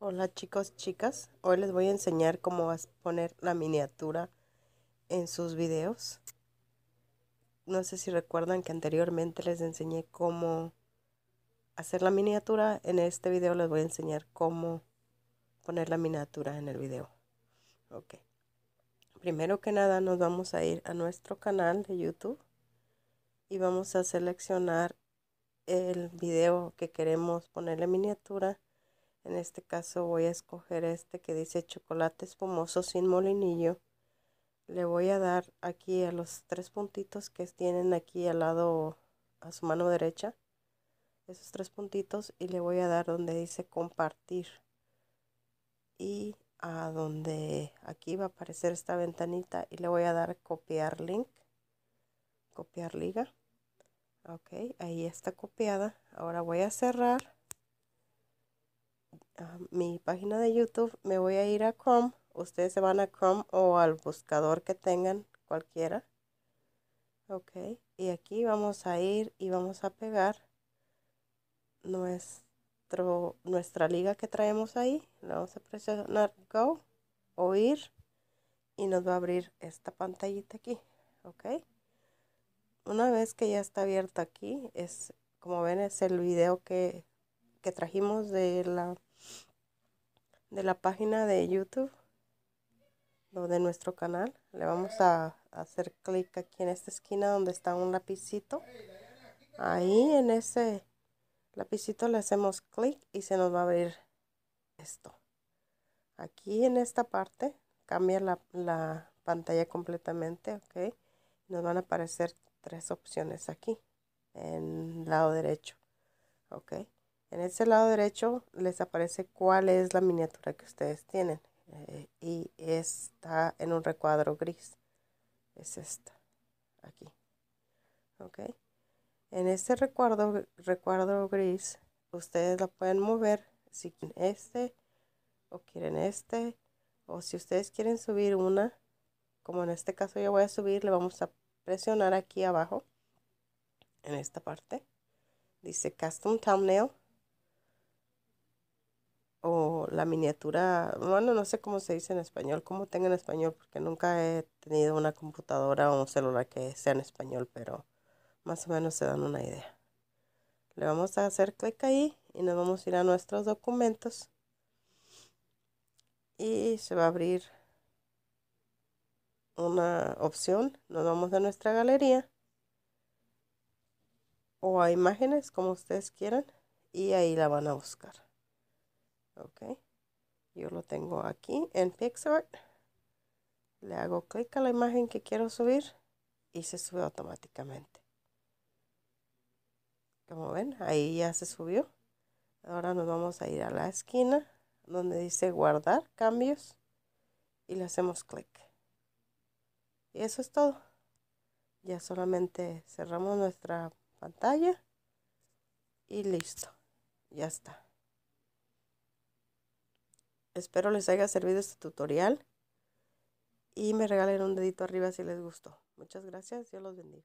Hola chicos, chicas. Hoy les voy a enseñar cómo poner la miniatura en sus videos. No sé si recuerdan que anteriormente les enseñé cómo hacer la miniatura. En este video les voy a enseñar cómo poner la miniatura en el video. Ok. Primero que nada nos vamos a ir a nuestro canal de YouTube y vamos a seleccionar el video que queremos ponerle miniatura en este caso voy a escoger este que dice chocolate espumoso sin molinillo. Le voy a dar aquí a los tres puntitos que tienen aquí al lado, a su mano derecha. Esos tres puntitos y le voy a dar donde dice compartir. Y a donde aquí va a aparecer esta ventanita y le voy a dar copiar link. Copiar liga. Ok, ahí está copiada. Ahora voy a cerrar mi página de YouTube, me voy a ir a Chrome. Ustedes se van a Chrome o al buscador que tengan, cualquiera. Ok, y aquí vamos a ir y vamos a pegar nuestro, nuestra liga que traemos ahí. la vamos a presionar Go, o ir y nos va a abrir esta pantallita aquí. Ok, una vez que ya está abierta aquí, es como ven, es el video que, que trajimos de la de la página de YouTube o de nuestro canal. Le vamos a hacer clic aquí en esta esquina donde está un lapicito. Ahí en ese lapicito le hacemos clic y se nos va a abrir esto. Aquí en esta parte cambia la, pantalla completamente, ok. Nos van a aparecer tres opciones aquí en lado derecho, ok. En este lado derecho les aparece cuál es la miniatura que ustedes tienen eh, y está en un recuadro gris. Es esta, aquí. ¿Ok? En este recuadro, recuadro gris, ustedes la pueden mover si quieren este o quieren este. O si ustedes quieren subir una, como en este caso yo voy a subir, le vamos a presionar aquí abajo, en esta parte. Dice Custom Thumbnail o la miniatura, bueno, no sé cómo se dice en español, cómo tenga en español, porque nunca he tenido una computadora o un celular que sea en español, pero más o menos se dan una idea. Le vamos a hacer clic ahí y nos vamos a ir a nuestros documentos y se va a abrir una opción, nos vamos a nuestra galería o a imágenes como ustedes quieran y ahí la van a buscar ok yo lo tengo aquí en PixArt le hago clic a la imagen que quiero subir y se sube automáticamente como ven ahí ya se subió ahora nos vamos a ir a la esquina donde dice guardar cambios y le hacemos clic y eso es todo ya solamente cerramos nuestra pantalla y listo ya está Espero les haya servido este tutorial y me regalen un dedito arriba si les gustó. Muchas gracias, Dios los bendiga.